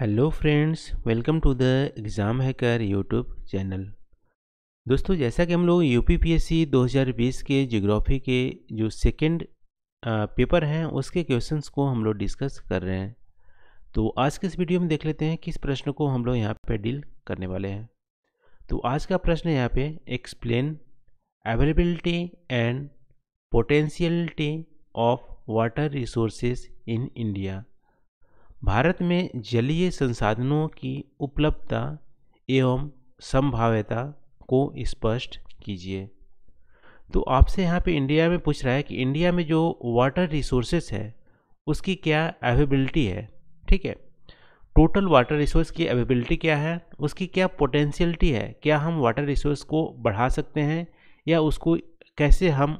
hello friends welcome to the exam hacker YouTube channel दोस्तों जैसा कि हम लोग U P P S C दो हज़ार बीस के जोग्राफ़ी के जो सेकेंड पेपर हैं उसके क्वेश्चंस को हम लोग डिस्कस कर रहे हैं तो आज के इस वीडियो में देख लेते हैं किस प्रश्न को हम लोग यहाँ पे डील करने वाले हैं तो आज का प्रश्न यहाँ पे explain availability and potentiality of water resources in India Bharat में जलीय संसाधनों की उपलब्धता एवं संभाव्यता को स्पष्ट कीजिए तो आपसे यहाँ पे इंडिया में पूछ रहा है कि इंडिया में जो वाटर रिसोर्सेज है उसकी क्या अवेबिलिटी है ठीक है टोटल वाटर रिसोर्स की अवेबिलिटी क्या है उसकी क्या पोटेंशियलिटी है क्या हम वाटर रिसोर्स को बढ़ा सकते हैं या उसको कैसे हम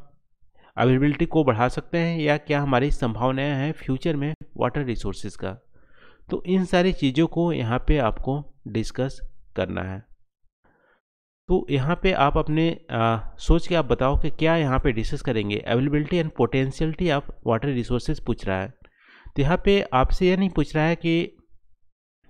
अवेलेबिलिटी को बढ़ा सकते हैं या क्या हमारी संभावनाएं हैं फ्यूचर में वाटर रिसोर्सेज का तो इन सारी चीज़ों को यहाँ पे आपको डिस्कस करना है तो यहाँ पे आप अपने आ, सोच के आप बताओ कि क्या यहाँ पे डिस्कस करेंगे availability and potentiality of water resources पूछ रहा है तो यहाँ पे आपसे यह नहीं पूछ रहा है कि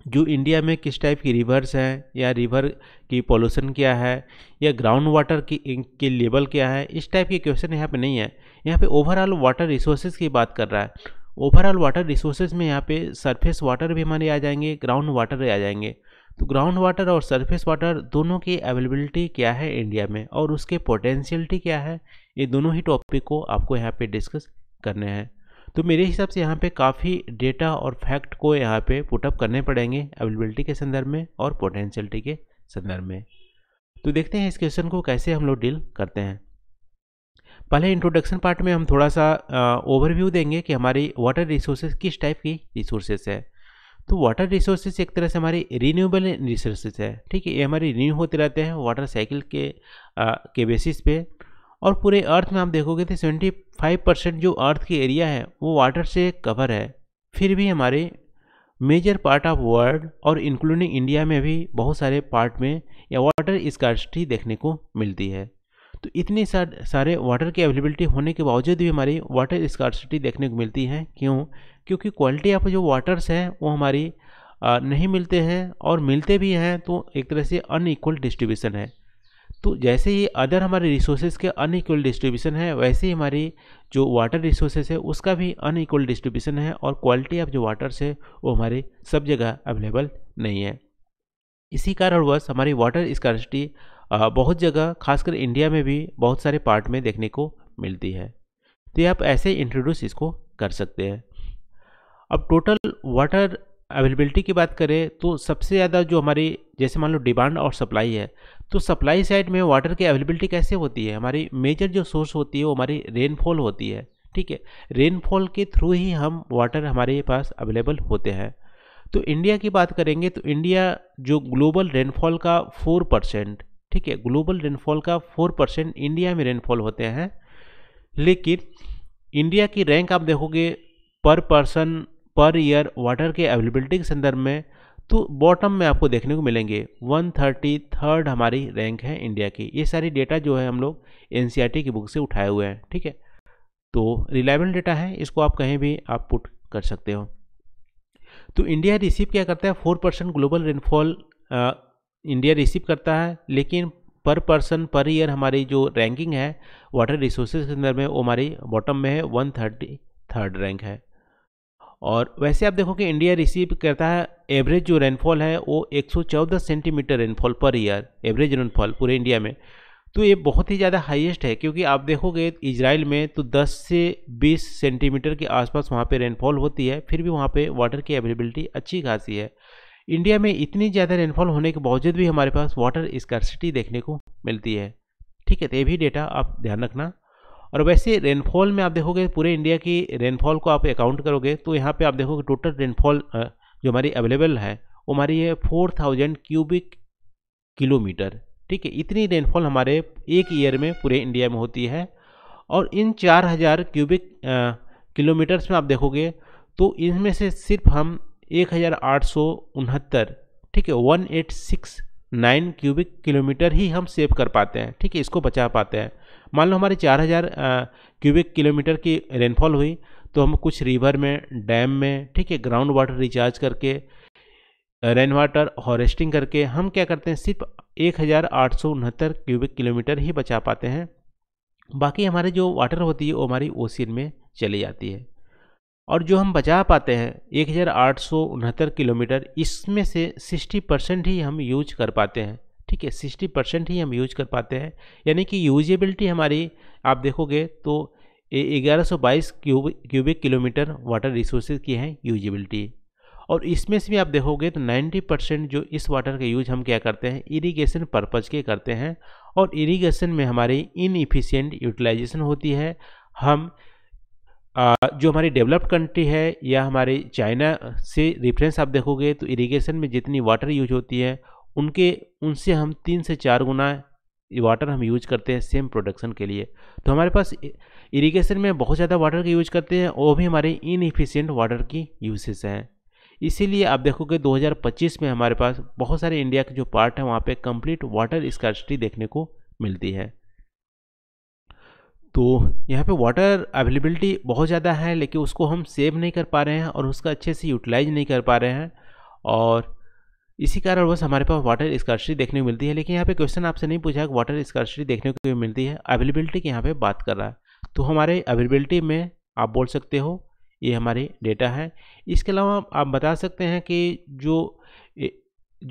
जो इंडिया में किस टाइप की रिवर्स हैं या रिवर की पोल्यूशन क्या है या ग्राउंड वाटर की के लेवल क्या है इस टाइप के क्वेश्चन यहाँ पे नहीं है यहाँ पे ओवरऑल वाटर रिसोर्सेज की बात कर रहा है ओवरऑल वाटर रिसोर्सेज में यहाँ पे सरफेस वाटर भी हमारे आ जाएंगे ग्राउंड वाटर भी आ जाएंगे तो ग्राउंड वाटर और सरफेस वाटर दोनों की अवेलेबिलिटी क्या है इंडिया में और उसके पोटेंशियलिटी क्या है ये दोनों ही टॉपिक को आपको यहाँ पे डिस्कस करने हैं तो मेरे हिसाब से यहाँ पे काफ़ी डेटा और फैक्ट को यहाँ पे पुटअप करने पड़ेंगे अवेलेबिलिटी के संदर्भ में और पोटेंशियलिटी के संदर्भ में तो देखते हैं इस क्वेश्चन को कैसे हम लोग डील करते हैं पहले इंट्रोडक्शन पार्ट में हम थोड़ा सा ओवरव्यू देंगे कि हमारी वाटर रिसोर्सेज किस टाइप की रिसोर्सेज है तो वाटर रिसोर्सेज एक तरह से हमारी रीन्यूएबल रिसोर्सेज है ठीक है ये हमारे रीन्यू होते रहते हैं वाटर साइकिल के आ, के बेसिस पे और पूरे अर्थ में आप देखोगे तो सेवेंटी फाइव परसेंट जो अर्थ की एरिया है वो वाटर से कवर है फिर भी हमारे मेजर पार्ट ऑफ वर्ल्ड और इंक्लूडिंग इंडिया में भी बहुत सारे पार्ट में या वाटर स्कार्सिटी देखने को मिलती है तो इतने सारे वाटर की अवेलेबिलिटी होने के बावजूद भी हमारी वाटर स्कॉर्सिटी देखने को मिलती है क्यों क्योंकि क्वालिटी ऑफ जो वाटर्स हैं वो हमारी नहीं मिलते हैं और मिलते भी हैं तो एक तरह से अनइक्वल डिस्ट्रीब्यूशन है तो जैसे ही अदर हमारे रिसोर्सेज के अनइक्वल डिस्ट्रीब्यूशन है वैसे ही हमारी जो वाटर रिसोर्सेज है उसका भी अनइक्वल डिस्ट्रीब्यूशन है और क्वालिटी ऑफ जो वाटर्स है वो हमारे सब जगह अवेलेबल नहीं है इसी कारणवश हमारी वाटर स्कॉर्सिटी बहुत जगह खासकर इंडिया में भी बहुत सारे पार्ट में देखने को मिलती है तो आप ऐसे इंट्रोड्यूस इसको कर सकते हैं अब टोटल वाटर अवेलेबिलिटी की बात करें तो सबसे ज़्यादा जो हमारी जैसे मान लो डिमांड और सप्लाई है तो सप्लाई साइड में वाटर की अवेलेबिलिटी कैसे होती है हमारी मेजर जो सोर्स होती है वो हमारी रेनफॉल होती है ठीक है रेनफॉल के थ्रू ही हम वाटर हमारे पास अवेलेबल होते हैं तो इंडिया की बात करेंगे तो इंडिया जो ग्लोबल रेनफॉल का फोर परसेंट ठीक है ग्लोबल रेनफॉल का फोर परसेंट इंडिया में रेनफॉल होते हैं लेकिन इंडिया की रैंक आप देखोगे पर पर्सन पर ईयर वाटर के अवेलेबिलिटी के संदर्भ में तो बॉटम में आपको देखने को मिलेंगे वन थर्टी थर्ड हमारी रैंक है इंडिया की ये सारी डेटा जो है हम लोग एन e की बुक से उठाए हुए हैं ठीक है तो रिलायबल डेटा है इसको आप कहीं भी आप पुट कर सकते हो तो इंडिया रिसीव क्या करता है four percent global rainfall India receive करता है लेकिन पर पर्सन पर ईयर हमारी जो रैंकिंग है वाटर रिसोर्सेज के अंदर में वो हमारी बॉटम में है वन थर्टी थर्ड रैंक है और वैसे आप देखो कि इंडिया रिसीव करता है एवरेज जो रेनफॉल है वो 114 centimetre rainfall per year average rainfall पूरे इंडिया में तो ये बहुत ही ज़्यादा हाईएस्ट है क्योंकि आप देखोगे इसराइल में तो 10 से 20 सेंटीमीटर के आसपास वहाँ पे रेनफॉल होती है फिर भी वहाँ पे वाटर की अवेलेबिलिटी अच्छी खासी है इंडिया में इतनी ज़्यादा रेनफॉल होने के बावजूद भी हमारे पास वाटर स्कर्सिटी देखने को मिलती है ठीक है तो ये भी डेटा आप ध्यान रखना और वैसे रेनफॉल में आप देखोगे पूरे इंडिया की रेनफॉल को आप अकाउंट करोगे तो यहाँ पे आप देखोगे टोटल रेनफॉल जो हमारी अवेलेबल है वो हमारी है फोर थाउजेंड क्यूबिक किलोमीटर ठीक है इतनी रेनफॉल हमारे एक ईयर में पूरे इंडिया में होती है और इन चार हज़ार क्यूबिक किलोमीटर्स में आप देखोगे तो इनमें से सिर्फ हम एक हज़ार आठ सौ उनहत्तर ठीक है one eight six nine cubic kilometre ही हम सेव कर पाते हैं ठीक है इसको बचा पाते हैं मान लो हमारे चार हज़ार क्यूबिक किलोमीटर की रेनफॉल हुई तो हम कुछ रिवर में डैम में ठीक है ग्राउंड वाटर रिचार्ज करके रेन वाटर हॉरेस्टिंग करके हम क्या करते हैं सिर्फ एक हज़ार आठ सौ उनहत्तर क्यूबिक किलोमीटर ही बचा पाते हैं बाकी हमारे जो वाटर होती है वो हमारी ओसियन में चली जाती है और जो हम बचा पाते हैं एक किलोमीटर इसमें से 60 परसेंट ही हम यूज कर पाते हैं ठीक है 60 परसेंट ही हम यूज कर पाते हैं यानी कि यूजेबिलिटी हमारी आप देखोगे तो 1122 cube cubic kilometre water resources की हैं यूजेबिलिटी और इसमें से भी आप देखोगे तो 90 परसेंट जो इस वाटर का यूज हम क्या करते हैं इरीगेशन पर्पज़ के करते हैं और इरीगेशन में हमारी इनफिशियंट यूटिलाइजेशन होती है हम जो हमारी डेवलप्ड कंट्री है या हमारे चाइना से रेफरेंस आप देखोगे तो इरिगेशन में जितनी वाटर यूज होती है उनके उनसे हम तीन से चार गुना वाटर हम यूज करते हैं सेम प्रोडक्शन के लिए तो हमारे पास इरिगेशन में बहुत ज़्यादा वाटर का यूज करते हैं वो भी हमारे इनफिशियंट वाटर की यूसेस हैं इसीलिए आप देखोगे 2025 में हमारे पास बहुत सारे इंडिया के जो पार्ट हैं वहाँ पे कंप्लीट वाटर स्कर्सिटी देखने को मिलती है तो यहाँ पे वाटर अवेलेबिलिटी बहुत ज़्यादा है लेकिन उसको हम सेव नहीं कर पा रहे हैं और उसका अच्छे से यूटिलाइज नहीं कर पा रहे हैं और इसी कारण बस हमारे पास वाटर स्कॉर्सिटी देखने को मिलती है लेकिन यहाँ पे क्वेश्चन आपसे नहीं पूछा कि वाटर स्कॉर्सिटी देखने को मिलती है अवेलेबिलिटी की यहाँ पर बात कर रहा है तो हमारे अवेलेबिलिटी में आप बोल सकते हो ये हमारे डेटा है इसके अलावा आप बता सकते हैं कि जो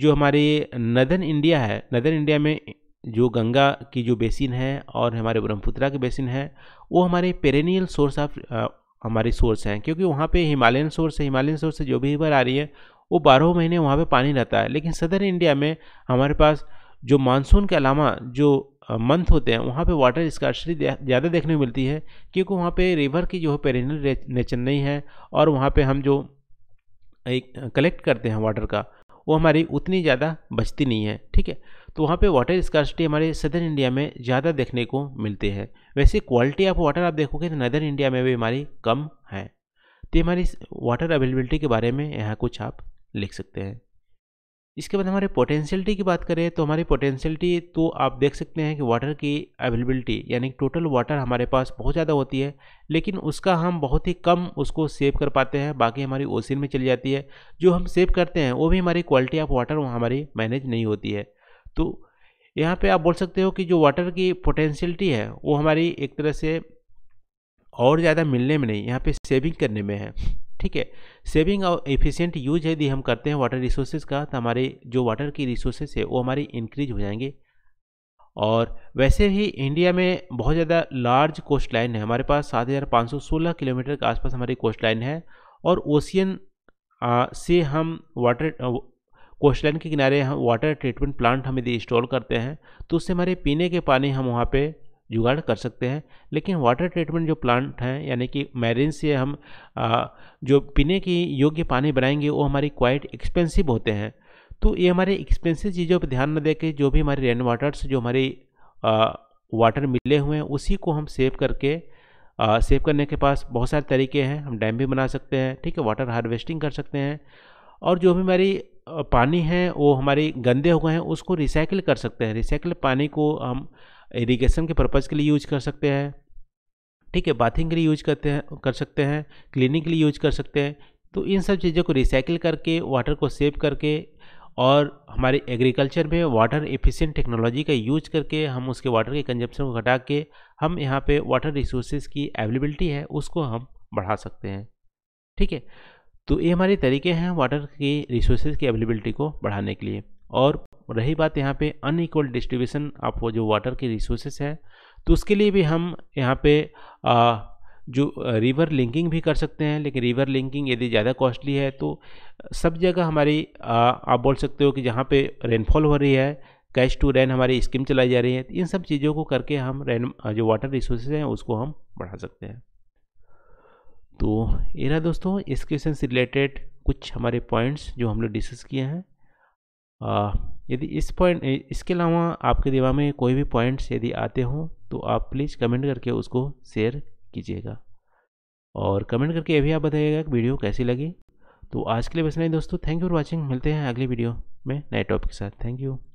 जो हमारे नदर्न इंडिया है नदर्न इंडिया में जो गंगा की जो बेसिन है और हमारे ब्रह्मपुत्रा के बेसिन है वो हमारे पेरेनियल सोर्स ऑफ हमारी सोर्स हैं क्योंकि वहाँ पे हिमालयन सोर्स है हिमालयन सोर्स से जो भी रिवर आ रही है वो बारह महीने वहाँ पे पानी रहता है लेकिन सदर इंडिया में हमारे पास जो मानसून के अलावा जो मंथ होते हैं वहाँ पे वाटर स्कार्सिटी ज़्यादा देखने को मिलती है क्योंकि वहाँ पे रिवर की जो है नेचर नहीं है और वहाँ पे हम जो एक कलेक्ट करते हैं वाटर का वो हमारी उतनी ज़्यादा बचती नहीं है ठीक है तो वहाँ पे वाटर स्कार्सिटी हमारे सदर्न इंडिया में ज़्यादा देखने को मिलती है वैसे क्वालिटी ऑफ वाटर आप देखोगे तो नदर इंडिया में भी हमारी कम है तो हमारी वाटर अवेलेबिलिटी के बारे में यहाँ कुछ आप लिख सकते हैं इसके बाद हमारे पोटेंशियलिटी की बात करें तो हमारी पोटेंशियलिटी तो आप देख सकते हैं कि वाटर की अवेलेबिलिटी यानी टोटल वाटर हमारे पास बहुत ज़्यादा होती है लेकिन उसका हम बहुत ही कम उसको सेव कर पाते हैं बाकी हमारी ओसिन में चली जाती है जो हम सेव करते हैं वो भी हमारी क्वालिटी ऑफ वाटर हमारी मैनेज नहीं होती है तो यहाँ पे आप बोल सकते हो कि जो वाटर की पोटेंशियलिटी है वो हमारी एक तरह से और ज़्यादा मिलने में नहीं यहाँ पे सेविंग करने में है ठीक है सेविंग और एफिशिएंट यूज यदि हम करते हैं वाटर रिसोर्सेज का तो हमारे जो वाटर की रिसोर्सेज है वो हमारी इंक्रीज हो जाएंगे और वैसे ही इंडिया में बहुत ज़्यादा लार्ज कोस्ट लाइन है हमारे पास सात हज़ार पाँच सौ सोलह किलोमीटर के आसपास हमारी कोस्ट लाइन है और ओशियन से हम वाटर कोस्टलाइन के किनारे हम वाटर ट्रीटमेंट प्लांट हम यदि इंस्टॉल करते हैं तो उससे हमारे पीने के पानी हम वहाँ पे जुगाड़ कर सकते हैं लेकिन वाटर ट्रीटमेंट जो प्लांट हैं यानी कि मैरिन से हम आ, जो पीने की योग्य पानी बनाएंगे वो हमारी क्वाइट एक्सपेंसिव होते हैं तो ये हमारे एक्सपेंसिव चीज़ों पर ध्यान न दे के जो भी हमारे रेन वाटर्स जो हमारे वाटर मिले हुए हैं उसी को हम सेव करके आ, सेव करने के पास बहुत सारे तरीके हैं हम डैम भी बना सकते हैं ठीक है वाटर हार्वेस्टिंग कर सकते हैं और जो भी हमारी पानी है वो हमारे गंदे हो गए हैं उसको रिसाइकिल कर सकते हैं रिसाइकिल पानी को हम इरीगेशन के पर्पज़ के लिए यूज कर सकते हैं ठीक है बाथिंग के लिए यूज करते हैं कर सकते हैं क्लीनिंग के लिए यूज कर सकते हैं तो इन सब चीज़ों को रिसाइकिल करके वाटर को सेव करके और हमारे एग्रीकल्चर में वाटर एफिशिएंट टेक्नोलॉजी का यूज करके हम उसके वाटर के कंजप्शन को घटा के हम यहाँ पे वाटर रिसोर्सेज की अवेलेबिलिटी है उसको हम बढ़ा सकते हैं ठीक है तो ये हमारे तरीके हैं वाटर की रिसोर्सेज की अवेलेबिलिटी को बढ़ाने के लिए और रही बात यहाँ पे अनइक्वल डिस्ट्रीब्यूशन ऑफ जो वाटर के रिसोर्सेज है तो उसके लिए भी हम यहाँ पे आ, जो रिवर लिंकिंग भी कर सकते हैं लेकिन रिवर लिंकिंग यदि ज़्यादा कॉस्टली है तो सब जगह हमारी आ, आप बोल सकते हो कि जहाँ पे रेनफॉल हो रही है कैश टू रेन हमारी स्कीम चलाई जा रही है तो इन सब चीज़ों को करके हम रेन जो वाटर रिसोर्सेज हैं उसको हम बढ़ा सकते हैं तो ये रहा दोस्तों इस क्वेश्चन से रिलेटेड कुछ हमारे पॉइंट्स जो हम लोग डिस्कस किए हैं यदि इस पॉइंट इसके अलावा आपके दिमाग में कोई भी पॉइंट्स यदि आते हों तो आप प्लीज़ कमेंट करके उसको शेयर कीजिएगा और कमेंट करके ये भी आप बताइएगा कि वीडियो कैसी लगी तो आज के लिए बस नहीं दोस्तों थैंक यू फॉर वॉचिंग मिलते हैं अगली वीडियो में नए टॉपिक के साथ थैंक यू